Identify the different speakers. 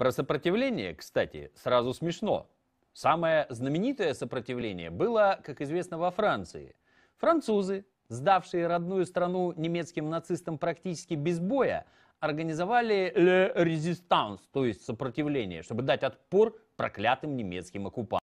Speaker 1: Про сопротивление, кстати, сразу смешно. Самое знаменитое сопротивление было, как известно, во Франции. Французы, сдавшие родную страну немецким нацистам практически без боя, организовали «le résistance», то есть сопротивление, чтобы дать отпор проклятым немецким оккупантам.